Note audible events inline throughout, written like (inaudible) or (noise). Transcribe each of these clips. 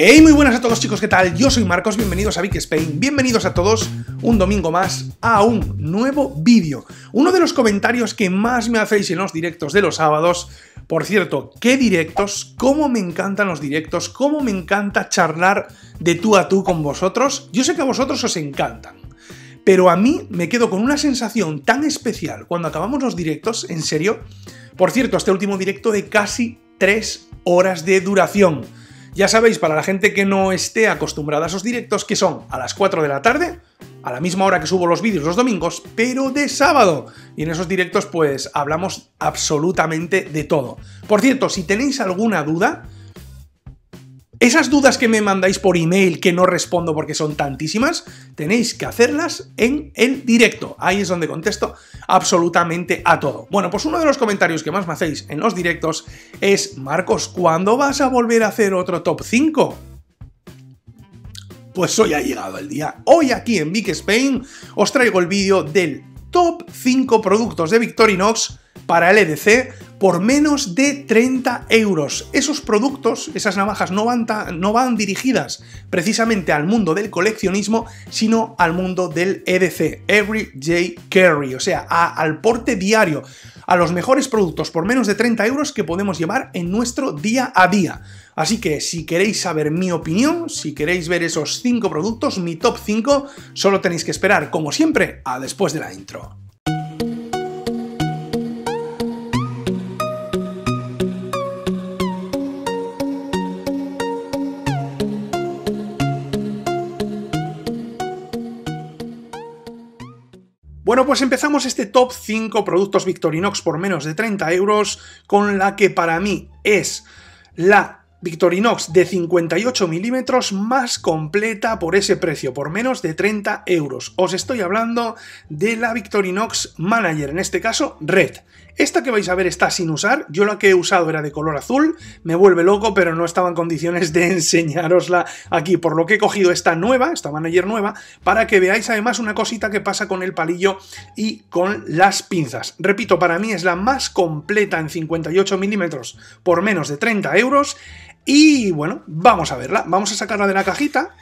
Hey, muy buenas a todos chicos, ¿qué tal? Yo soy Marcos, bienvenidos a Vic Spain, bienvenidos a todos un domingo más a un nuevo vídeo. Uno de los comentarios que más me hacéis en los directos de los sábados, por cierto, qué directos, cómo me encantan los directos, cómo me encanta charlar de tú a tú con vosotros. Yo sé que a vosotros os encantan, pero a mí me quedo con una sensación tan especial cuando acabamos los directos, en serio. Por cierto, este último directo de casi 3 horas de duración. Ya sabéis, para la gente que no esté acostumbrada a esos directos, que son a las 4 de la tarde, a la misma hora que subo los vídeos los domingos, pero de sábado. Y en esos directos pues hablamos absolutamente de todo. Por cierto, si tenéis alguna duda, esas dudas que me mandáis por email que no respondo porque son tantísimas, tenéis que hacerlas en el directo. Ahí es donde contesto absolutamente a todo. Bueno, pues uno de los comentarios que más me hacéis en los directos es, Marcos, ¿cuándo vas a volver a hacer otro top 5? Pues hoy ha llegado el día. Hoy aquí en Big Spain os traigo el vídeo del top 5 productos de Victorinox para el EDC por menos de 30 euros. Esos productos, esas navajas, no van, no van dirigidas precisamente al mundo del coleccionismo, sino al mundo del EDC, Everyday Carry, o sea, al porte diario, a los mejores productos por menos de 30 euros que podemos llevar en nuestro día a día. Así que si queréis saber mi opinión, si queréis ver esos 5 productos, mi top 5, solo tenéis que esperar, como siempre, a después de la intro. Bueno, pues empezamos este top 5 productos Victorinox por menos de 30 euros con la que para mí es la Victorinox de 58 milímetros más completa por ese precio, por menos de 30 euros. Os estoy hablando de la Victorinox Manager, en este caso Red. Esta que vais a ver está sin usar, yo la que he usado era de color azul, me vuelve loco, pero no estaba en condiciones de (laughs) enseñarosla aquí, por lo que he cogido esta nueva, esta manager nueva, para que veáis además una cosita que pasa con el palillo y con las pinzas. Repito, para mí es la más completa en 58 milímetros por menos de 30 euros, y bueno, vamos a verla, vamos a sacarla de la cajita,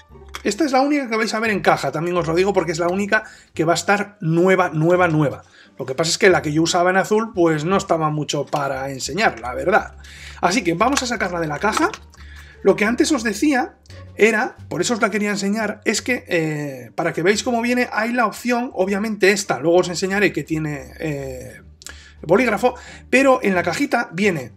esta es la única que vais a ver en caja, también os lo digo porque es la única que va a estar nueva, nueva, nueva. Lo que pasa es que la que yo usaba en azul pues no estaba mucho para enseñar, la verdad. Así que vamos a sacarla de la caja. Lo que antes os decía era, por eso os la quería enseñar, es que eh, para que veáis cómo viene hay la opción, obviamente esta, luego os enseñaré que tiene eh, el bolígrafo, pero en la cajita viene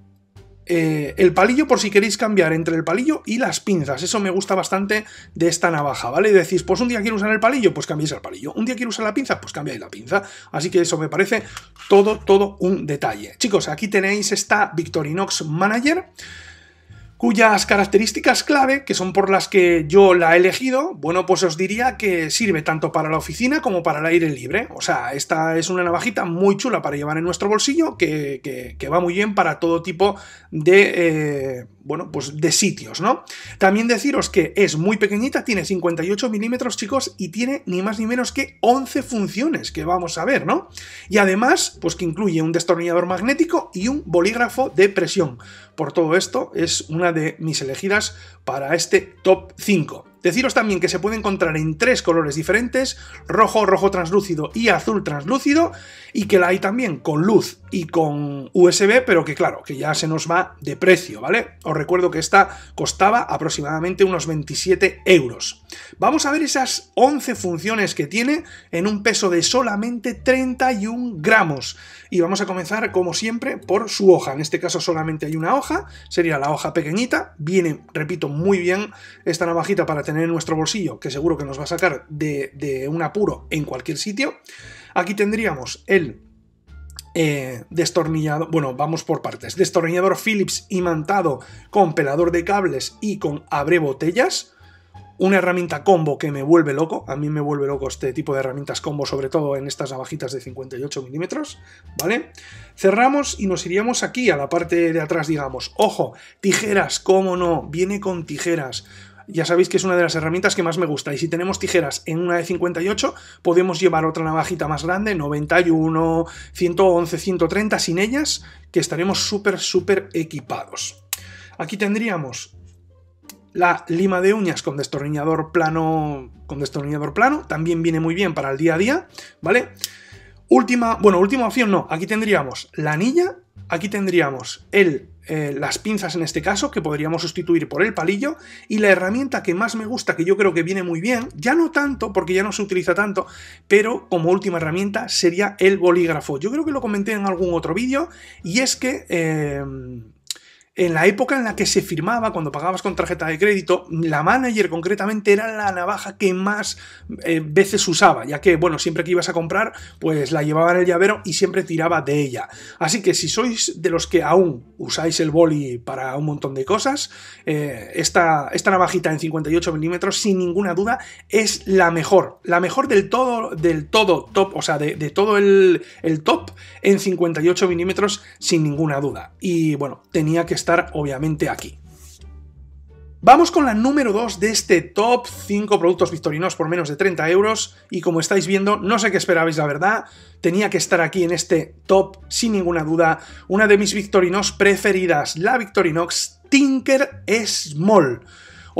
eh, el palillo por si queréis cambiar entre el palillo y las pinzas. Eso me gusta bastante de esta navaja, ¿vale? Y decís, pues un día quiero usar el palillo, pues cambiéis el palillo. Un día quiero usar la pinza, pues cambiáis la pinza. Así que eso me parece todo, todo un detalle. Chicos, aquí tenéis esta Victorinox Manager cuyas características clave, que son por las que yo la he elegido, bueno, pues os diría que sirve tanto para la oficina como para el aire libre. O sea, esta es una navajita muy chula para llevar en nuestro bolsillo, que, va muy bien para todo tipo de... Eh, bueno, pues de sitios, ¿no? También deciros que es muy pequeñita, tiene 58 milímetros, chicos, y tiene ni más ni menos que 11 funciones que vamos a ver, ¿no? Y además, pues que incluye un destornillador magnético y un bolígrafo de presión. Por todo esto, es una de mis elegidas para este top 5. Deciros también que se puede encontrar en tres colores diferentes, rojo, rojo translúcido y azul translúcido, y que la hay también con luz y con USB, pero que claro, que ya se nos va de precio, ¿vale? Os recuerdo que esta costaba aproximadamente unos 27 euros. Vamos a ver esas 11 funciones que tiene en un peso de solamente 31 gramos y vamos a comenzar como siempre por su hoja. En este caso solamente hay una hoja, sería la hoja pequeñita, viene, repito, muy bien esta navajita para tener en nuestro bolsillo, que seguro que nos va a sacar de, un apuro en cualquier sitio. Aquí tendríamos el eh, destornillador, bueno, vamos por partes, destornillador Phillips imantado con pelador de cables y con abre botellas una herramienta combo que me vuelve loco. A mí me vuelve loco este tipo de herramientas combo, sobre todo en estas navajitas de 58 milímetros, ¿vale? Cerramos y nos iríamos aquí a la parte de atrás, digamos. Ojo, tijeras, cómo no, viene con tijeras ya sabéis que es una de las herramientas que más me gusta. Y si tenemos tijeras en una de 58, podemos llevar otra navajita más grande, 91, 111, 130, sin ellas, que estaremos súper, súper equipados. Aquí tendríamos la lima de uñas con destornillador plano, con destornillador plano, también viene muy bien para el día a día, ¿vale? Última, bueno, última opción no, aquí tendríamos la anilla, aquí tendríamos el, eh, las pinzas en este caso, que podríamos sustituir por el palillo, y la herramienta que más me gusta, que yo creo que viene muy bien, ya no tanto, porque ya no se utiliza tanto, pero como última herramienta sería el bolígrafo. Yo creo que lo comenté en algún otro vídeo, y es que... Eh, en la época en la que se firmaba, cuando pagabas con tarjeta de crédito, la manager concretamente era la navaja que más eh, veces usaba, ya que, bueno, siempre que ibas a comprar, pues la llevaba en el llavero y siempre tiraba de ella. Así que si sois de los que aún usáis el boli para un montón de cosas, eh, esta, esta navajita en 58 milímetros, sin ninguna duda, es la mejor. La mejor del todo, del todo top, o sea, de, todo el, el top en 58 milímetros, sin ninguna duda. Y bueno, tenía que estar obviamente aquí. Vamos con la número 2 de este top 5 productos victorinos por menos de 30 euros y como estáis viendo, no sé qué esperabais la verdad, tenía que estar aquí en este top sin ninguna duda, una de mis victorinos preferidas, la Victorinox Tinker Small.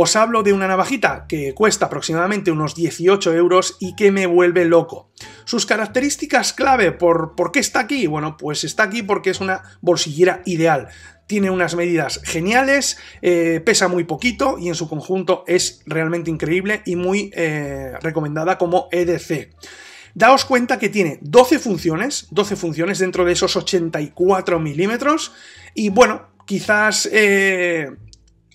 Os hablo de una navajita que cuesta aproximadamente unos 18 euros y que me vuelve loco. Sus características clave, por, qué está aquí? Bueno, pues está aquí porque es una bolsillera ideal tiene unas medidas geniales, eh, pesa muy poquito y en su conjunto es realmente increíble y muy eh, recomendada como EDC. Daos cuenta que tiene 12 funciones, 12 funciones dentro de esos 84 milímetros y bueno, quizás... Eh,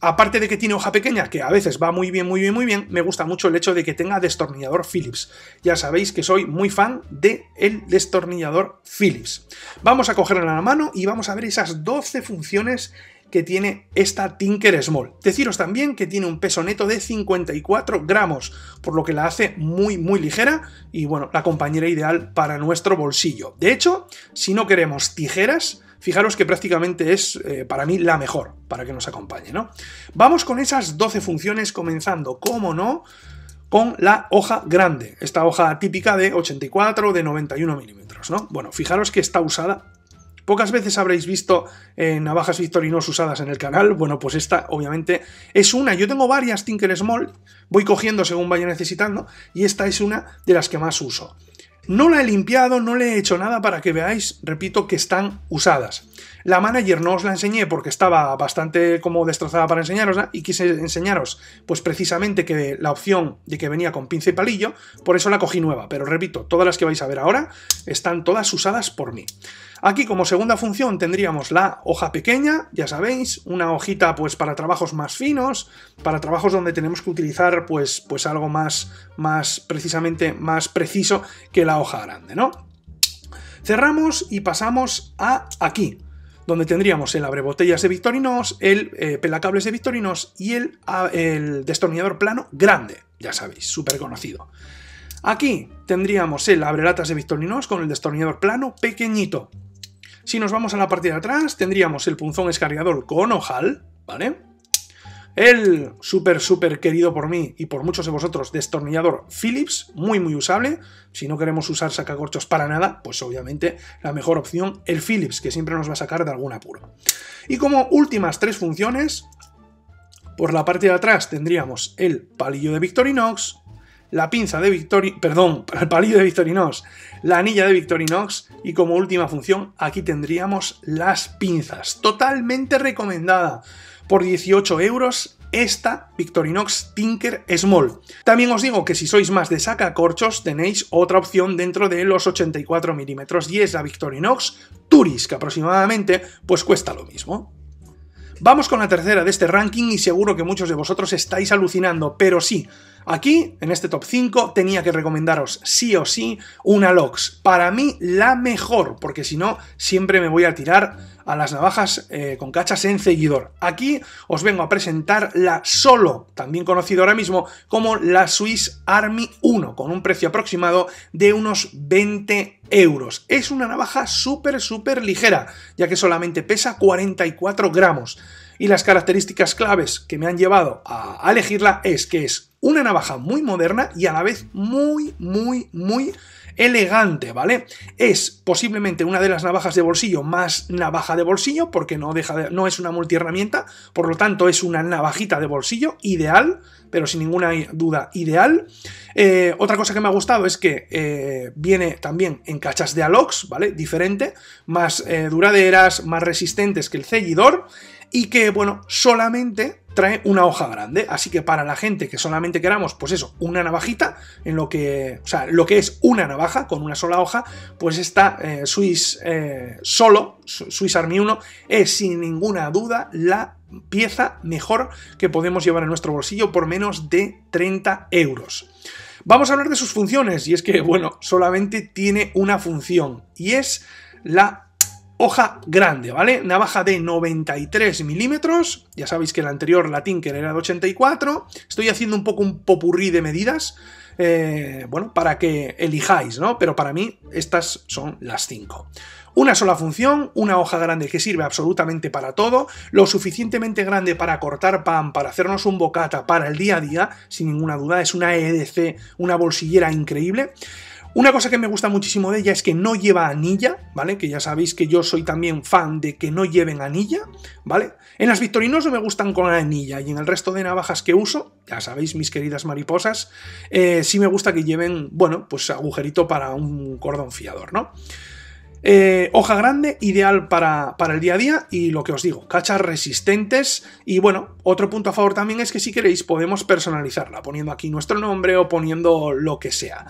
Aparte de que tiene hoja pequeña, que a veces va muy bien, muy bien, muy bien, me gusta mucho el hecho de que tenga destornillador Phillips. Ya sabéis que soy muy fan del el destornillador Phillips. Vamos a cogerla en la mano y vamos a ver esas 12 funciones que tiene esta Tinker Small. Deciros también que tiene un peso neto de 54 gramos, por lo que la hace muy muy ligera y bueno, la compañera ideal para nuestro bolsillo. De hecho, si no queremos tijeras, Fijaros que prácticamente es eh, para mí la mejor para que nos acompañe, ¿no? Vamos con esas 12 funciones comenzando, como no, con la hoja grande, esta hoja típica de 84 de 91 milímetros, ¿no? Bueno, fijaros que está usada Pocas veces habréis visto navajas Victorinos usadas en el canal. Bueno, pues esta obviamente es una. Yo tengo varias Tinker Small, voy cogiendo según vaya necesitando, y esta es una de las que más uso. No la he limpiado, no le he hecho nada para que veáis, repito, que están usadas. La manager no os la enseñé porque estaba bastante como destrozada para enseñarosla y quise enseñaros pues precisamente que la opción de que venía con pinza y palillo, por eso la cogí nueva, pero repito, todas las que vais a ver ahora están todas usadas por mí. Aquí como segunda función tendríamos la hoja pequeña, ya sabéis, una hojita pues para trabajos más finos, para trabajos donde tenemos que utilizar pues, pues algo más, más precisamente más preciso que la hoja grande, ¿no? Cerramos y pasamos a aquí, donde tendríamos el abrebotellas de Victorinos, el eh, pelacables de Victorinos y el, ah, el destornillador plano grande, ya sabéis, súper conocido. Aquí tendríamos el abrelatas de Victorinos con el destornillador plano pequeñito. Si nos vamos a la parte de atrás, tendríamos el punzón escargador con ojal, ¿vale? El súper, súper querido por mí y por muchos de vosotros destornillador Philips, muy, muy usable. Si no queremos usar sacacorchos para nada, pues obviamente la mejor opción, el Philips, que siempre nos va a sacar de algún apuro. Y como últimas tres funciones, por la parte de atrás tendríamos el palillo de Victorinox, la pinza de Victorinox, perdón, el palillo de Victorinox, la anilla de Victorinox y como última función aquí tendríamos las pinzas. Totalmente recomendada por 18 euros esta Victorinox Tinker Small. También os digo que si sois más de sacacorchos tenéis otra opción dentro de los 84 milímetros y es la Victorinox Turis que aproximadamente pues cuesta lo mismo. Vamos con la tercera de este ranking y seguro que muchos de vosotros estáis alucinando, pero sí, aquí, en este top 5, tenía que recomendaros sí o sí una LOX. Para mí, la mejor, porque si no, siempre me voy a tirar a las navajas eh, con cachas en seguidor. Aquí os vengo a presentar la Solo, también conocida ahora mismo como la Swiss Army 1, con un precio aproximado de unos 20 es una navaja súper, súper ligera, ya que solamente pesa 44 gramos. Y las características claves que me han llevado a elegirla es que es una navaja muy moderna y a la vez muy, muy, muy elegante, ¿vale? Es posiblemente una de las navajas de bolsillo más navaja de bolsillo, porque no, deja no es una multiherramienta, por lo tanto es una navajita de bolsillo ideal, pero sin ninguna duda ideal. Eh, otra cosa que me ha gustado es que eh, viene también en cachas de alox, ¿vale? Diferente, más eh, duraderas, más resistentes que el cellidor y que, bueno, solamente trae una hoja grande. Así que para la gente que solamente queramos, pues eso, una navajita, en lo que, o sea, lo que es una navaja con una sola hoja, pues esta eh, Swiss eh, Solo, Swiss Army 1, es sin ninguna duda la pieza mejor que podemos llevar en nuestro bolsillo por menos de 30 euros. Vamos a hablar de sus funciones, y es que, bueno, solamente tiene una función, y es la hoja grande, ¿vale? Navaja de 93 milímetros, ya sabéis que la anterior, la Tinker, era de 84, estoy haciendo un poco un popurrí de medidas, eh, bueno, para que elijáis, ¿no? Pero para mí estas son las 5. Una sola función, una hoja grande que sirve absolutamente para todo, lo suficientemente grande para cortar pan, para hacernos un bocata, para el día a día, sin ninguna duda, es una EDC, una bolsillera increíble. Una cosa que me gusta muchísimo de ella es que no lleva anilla, ¿vale? Que ya sabéis que yo soy también fan de que no lleven anilla, ¿vale? En las Victorinos me gustan con anilla y en el resto de navajas que uso, ya sabéis, mis queridas mariposas, eh, sí me gusta que lleven, bueno, pues agujerito para un cordón fiador, ¿no? Eh, hoja grande, ideal para, para, el día a día y lo que os digo, cachas resistentes y bueno, otro punto a favor también es que si queréis podemos personalizarla poniendo aquí nuestro nombre o poniendo lo que sea.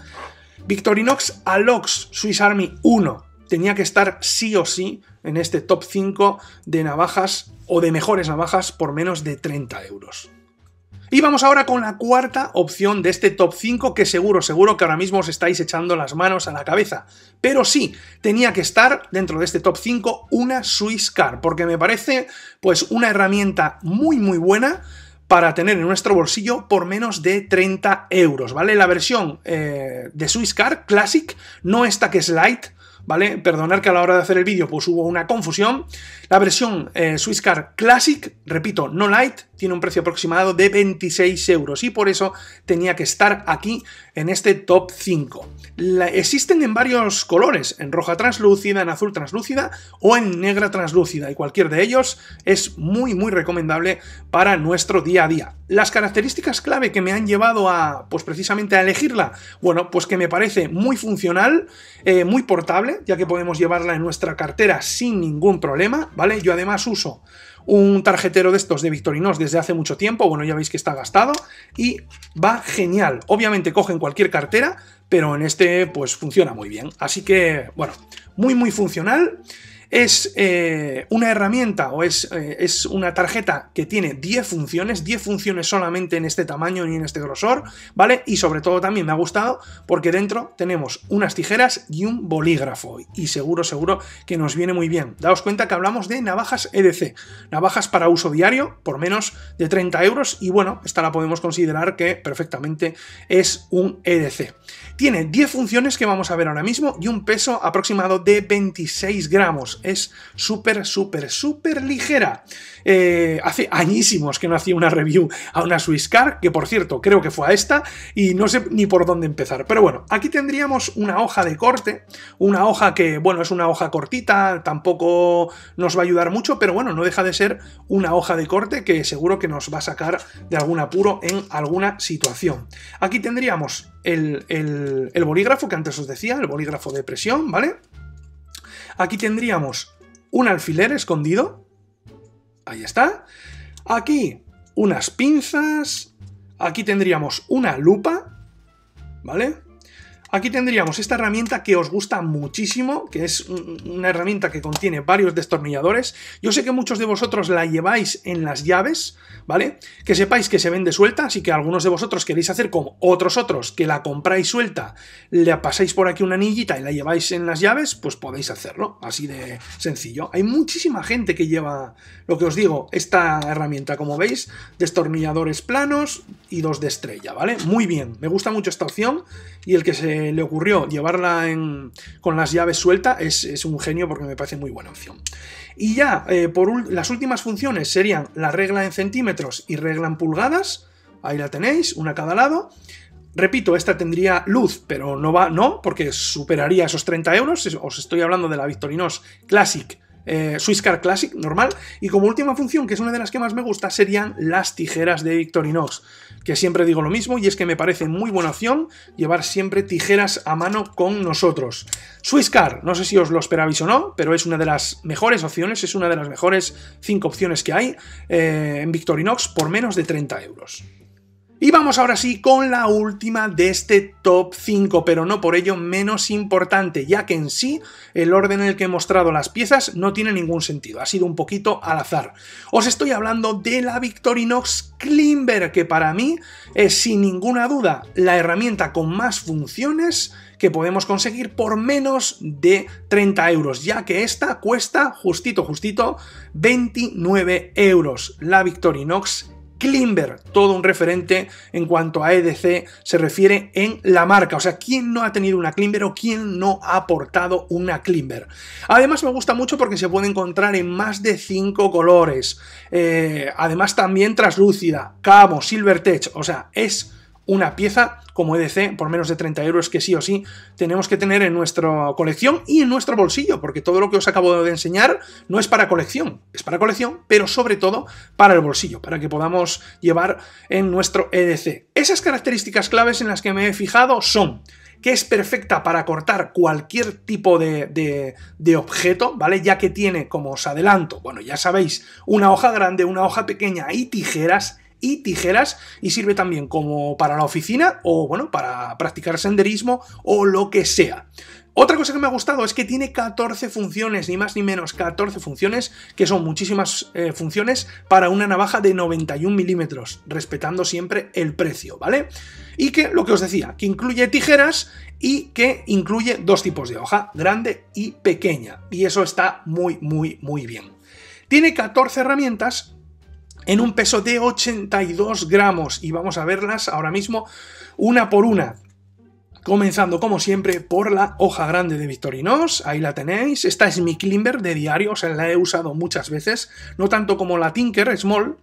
Victorinox Alox Swiss Army 1 tenía que estar sí o sí en este top 5 de navajas o de mejores navajas por menos de 30 euros. Y vamos ahora con la cuarta opción de este top 5 que seguro, seguro que ahora mismo os estáis echando las manos a la cabeza. Pero sí, tenía que estar dentro de este top 5 una Swiss Car porque me parece pues una herramienta muy muy buena para tener en nuestro bolsillo por menos de 30 euros, ¿vale? La versión eh, de de Swisscar Classic, no esta que es light, ¿vale? Perdonar que a la hora de hacer el vídeo pues hubo una confusión. La versión eh, Swiss Swisscar Classic, repito, no light tiene un precio aproximado de 26 euros y por eso tenía que estar aquí en este top 5. existen en varios colores, en roja translúcida, en azul translúcida o en negra translúcida y cualquier de ellos es muy muy recomendable para nuestro día a día. Las características clave que me han llevado a, pues precisamente a elegirla, bueno, pues que me parece muy funcional, eh, muy portable, ya que podemos llevarla en nuestra cartera sin ningún problema, ¿vale? Yo además uso un tarjetero de estos de Victorinos desde hace mucho tiempo, bueno, ya veis que está gastado y va genial. Obviamente cogen cualquier cartera, pero en este pues funciona muy bien. Así que, bueno, muy muy funcional es eh, una herramienta o es, eh, es, una tarjeta que tiene 10 funciones, 10 funciones solamente en este tamaño y en este grosor, ¿vale? Y sobre todo también me ha gustado porque dentro tenemos unas tijeras y un bolígrafo y seguro, seguro que nos viene muy bien. Daos cuenta que hablamos de navajas EDC, navajas para uso diario por menos de 30 euros y bueno, esta la podemos considerar que perfectamente es un EDC. Tiene 10 funciones que vamos a ver ahora mismo y un peso aproximado de 26 gramos es súper, súper, súper ligera. Eh, hace añísimos que no hacía una review a una Swiss Car, que por cierto creo que fue a esta, y no sé ni por dónde empezar. Pero bueno, aquí tendríamos una hoja de corte, una hoja que, bueno, es una hoja cortita, tampoco nos va a ayudar mucho, pero bueno, no deja de ser una hoja de corte que seguro que nos va a sacar de algún apuro en alguna situación. Aquí tendríamos el bolígrafo que antes os decía, el bolígrafo de presión, ¿vale? Aquí tendríamos un alfiler escondido. Ahí está. Aquí unas pinzas. Aquí tendríamos una lupa. ¿Vale? Aquí tendríamos esta herramienta que os gusta muchísimo, que es una herramienta que contiene varios destornilladores. Yo sé que muchos de vosotros la lleváis en las llaves, ¿vale? Que sepáis que se vende suelta, así que algunos de vosotros queréis hacer como otros otros, que la compráis suelta, le pasáis por aquí una anillita y la lleváis en las llaves, pues podéis hacerlo, así de sencillo. Hay muchísima gente que lleva, lo que os digo, esta herramienta, como veis, destornilladores planos y dos de estrella, ¿vale? Muy bien, me gusta mucho esta opción y el que se le ocurrió llevarla con las llaves sueltas es, un genio porque me parece muy buena opción. Y ya, eh, por las últimas funciones serían la regla en centímetros y regla en pulgadas. Ahí la tenéis, una a cada lado. Repito, esta tendría luz, pero no va, no, porque superaría esos 30 euros. Os estoy hablando de la Victorinox Classic Swisscar eh, Swiss Car Classic normal. Y como última función, que es una de las que más me gusta, serían las tijeras de Victorinox. Que siempre digo lo mismo y es que me parece muy buena opción llevar siempre tijeras a mano con nosotros. Swiss Car, no sé si os lo esperabais o no, pero es una de las mejores opciones, es una de las mejores 5 opciones que hay eh, en Victorinox por menos de 30 euros. Y vamos ahora sí con la última de este top 5, pero no por ello menos importante, ya que en sí el orden en el que he mostrado las piezas no tiene ningún sentido, ha sido un poquito al azar. Os estoy hablando de la Victorinox Climber, que para mí es sin ninguna duda la herramienta con más funciones que podemos conseguir por menos de 30 euros, ya que esta cuesta justito, justito 29 euros, la Victorinox Klimber, todo un referente en cuanto a EDC se refiere en la marca. O sea, ¿quién no ha tenido una Klimber o quién no ha portado una Klimber? Además me gusta mucho porque se puede encontrar en más de 5 colores. Eh, además también traslúcida, Cabo, silver tech. O sea, es una pieza como EDC por menos de 30 euros que sí o sí tenemos que tener en nuestra colección y en nuestro bolsillo, porque todo lo que os acabo de enseñar no es para colección, es para colección, pero sobre todo para el bolsillo, para que podamos llevar en nuestro EDC. Esas características claves en las que me he fijado son que es perfecta para cortar cualquier tipo de, objeto, ¿vale? Ya que tiene, como os adelanto, bueno, ya sabéis, una hoja grande, una hoja pequeña y tijeras y tijeras y sirve también como para la oficina o bueno, para practicar senderismo o lo que sea. Otra cosa que me ha gustado es que tiene 14 funciones, ni más ni menos 14 funciones, que son muchísimas eh, funciones para una navaja de 91 milímetros, respetando siempre el precio, ¿vale? Y que, lo que os decía, que incluye tijeras y que incluye dos tipos de hoja, grande y pequeña. Y eso está muy, muy, muy bien. Tiene 14 herramientas, en un peso de 82 gramos y vamos a verlas ahora mismo una por una. Comenzando como siempre por la hoja grande de Victorinos, ahí la tenéis, esta es mi Klimber de diario, o sea, la he usado muchas veces, no tanto como la Tinker Small,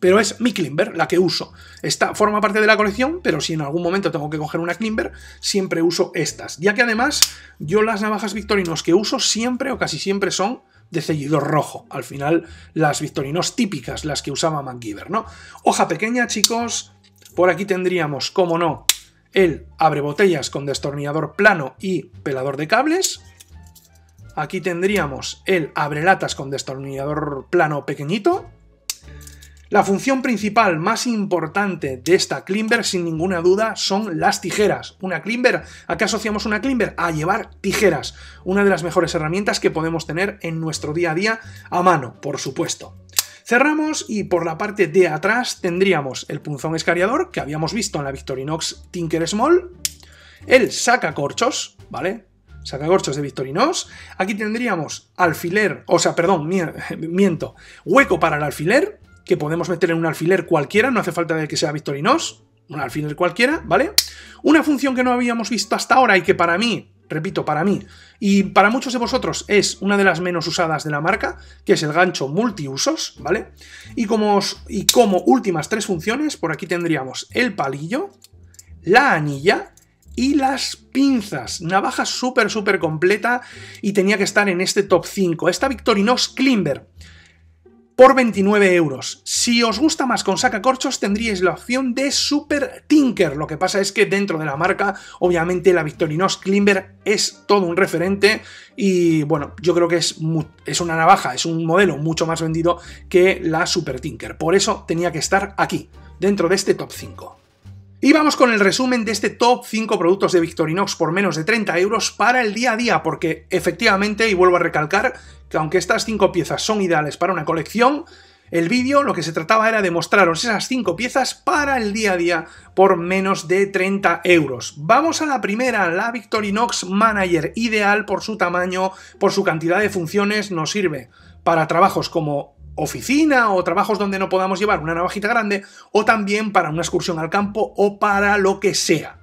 pero es mi Klimber la que uso. Esta forma parte de la colección, pero si en algún momento tengo que coger una Klimber, siempre uso estas, ya que además yo las navajas Victorinos que uso siempre o casi siempre son de seguidor rojo. Al final, las victorinos típicas, las que usaba MacGyver, ¿no? Hoja pequeña, chicos. Por aquí tendríamos, como no, el abre botellas con destornillador plano y pelador de cables. Aquí tendríamos el abre latas con destornillador plano pequeñito. La función principal más importante de esta climber, sin ninguna duda, son las tijeras. Una climber, ¿a qué asociamos una climber? A llevar tijeras, una de las mejores herramientas que podemos tener en nuestro día a día a mano, por supuesto. Cerramos y por la parte de atrás tendríamos el punzón escariador que habíamos visto en la Victorinox Tinker Small, el sacacorchos, ¿vale? sacacorchos de Victorinox. Aquí tendríamos alfiler, o sea, perdón, (laughs) miento, hueco para el alfiler, que podemos meter en un alfiler cualquiera, no hace falta que sea Victorinos, un alfiler cualquiera, ¿vale? Una función que no habíamos visto hasta ahora y que para mí, repito, para mí, y para muchos de vosotros es una de las menos usadas de la marca, que es el gancho multiusos, ¿vale? Y como, y como últimas tres funciones, por aquí tendríamos el palillo, la anilla y las pinzas. Navaja súper, súper completa y tenía que estar en este top 5. Esta Victorinox Klimber por 29 euros. Si os gusta más con sacacorchos tendríais la opción de Super Tinker, lo que pasa es que dentro de la marca obviamente la Victorinox Climber es todo un referente y bueno, yo creo que es, es una navaja, es un modelo mucho más vendido que la Super Tinker, por eso tenía que estar aquí, dentro de este top 5. Y vamos con el resumen de este top 5 productos de Victorinox por menos de 30 euros para el día a día, porque efectivamente, y vuelvo a recalcar, que aunque estas 5 piezas son ideales para una colección, el vídeo lo que se trataba era de mostraros esas 5 piezas para el día a día por menos de 30 euros. Vamos a la primera, la Victorinox Manager, ideal por su tamaño, por su cantidad de funciones, nos sirve para trabajos como oficina o trabajos donde no podamos llevar una navajita grande, o también para una excursión al campo o para lo que sea.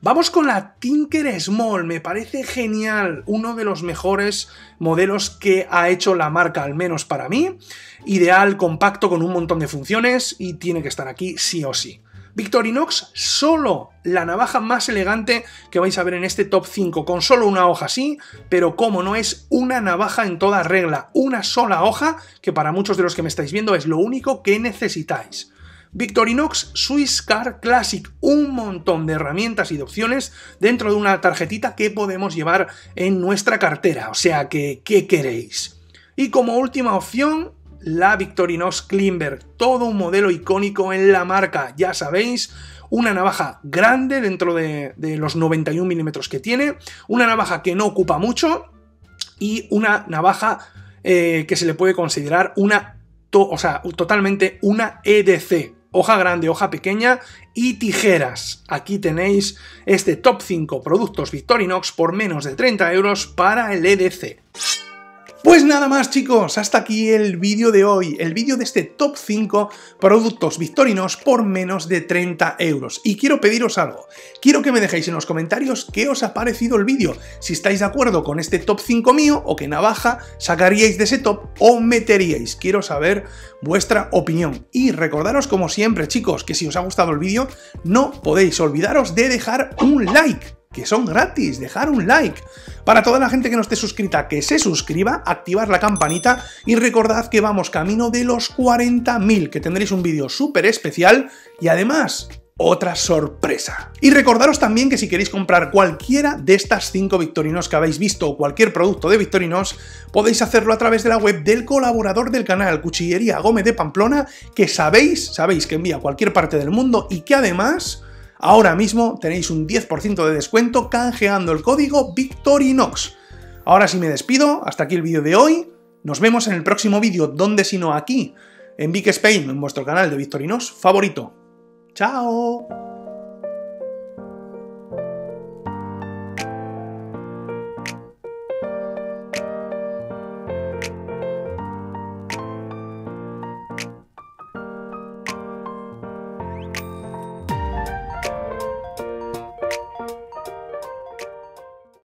Vamos con la Tinker Small, me parece genial, uno de los mejores modelos que ha hecho la marca, al menos para mí. Ideal, compacto, con un montón de funciones y tiene que estar aquí sí o sí. Victorinox, solo la navaja más elegante que vais a ver en este top 5, con solo una hoja sí, pero como no es una navaja en toda regla, una sola hoja, que para muchos de los que me estáis viendo es lo único que necesitáis. Victorinox Swiss Car Classic, un montón de herramientas y de opciones dentro de una tarjetita que podemos llevar en nuestra cartera, o sea que, ¿qué queréis? Y como última opción, la Victorinox Klimberg, todo un modelo icónico en la marca, ya sabéis, una navaja grande dentro de, los 91 milímetros que tiene, una navaja que no ocupa mucho y una navaja eh, que se le puede considerar una, o sea, totalmente una EDC, hoja grande, hoja pequeña y tijeras. Aquí tenéis este top 5 productos Victorinox por menos de 30 euros para el EDC. Pues nada más chicos, hasta aquí el vídeo de hoy, el vídeo de este top 5 productos victorinos por menos de 30 euros. Y quiero pediros algo, quiero que me dejéis en los comentarios qué os ha parecido el vídeo, si estáis de acuerdo con este top 5 mío o qué navaja sacaríais de ese top o meteríais. Quiero saber vuestra opinión. Y recordaros como siempre chicos que si os ha gustado el vídeo no podéis olvidaros de dejar un like que son gratis, dejar un like. Para toda la gente que no esté suscrita, que se suscriba, activar la campanita y recordad que vamos camino de los 40.000, que tendréis un vídeo súper especial y además otra sorpresa. Y recordaros también que si queréis comprar cualquiera de estas 5 Victorinos que habéis visto o cualquier producto de Victorinos, podéis hacerlo a través de la web del colaborador del canal Cuchillería Gómez de Pamplona, que sabéis, sabéis que envía a cualquier parte del mundo y que además Ahora mismo tenéis un 10% de descuento canjeando el código VICTORINOX. Ahora sí me despido, hasta aquí el vídeo de hoy. Nos vemos en el próximo vídeo, donde sino aquí, en Big Spain, en vuestro canal de Victorinox favorito. ¡Chao!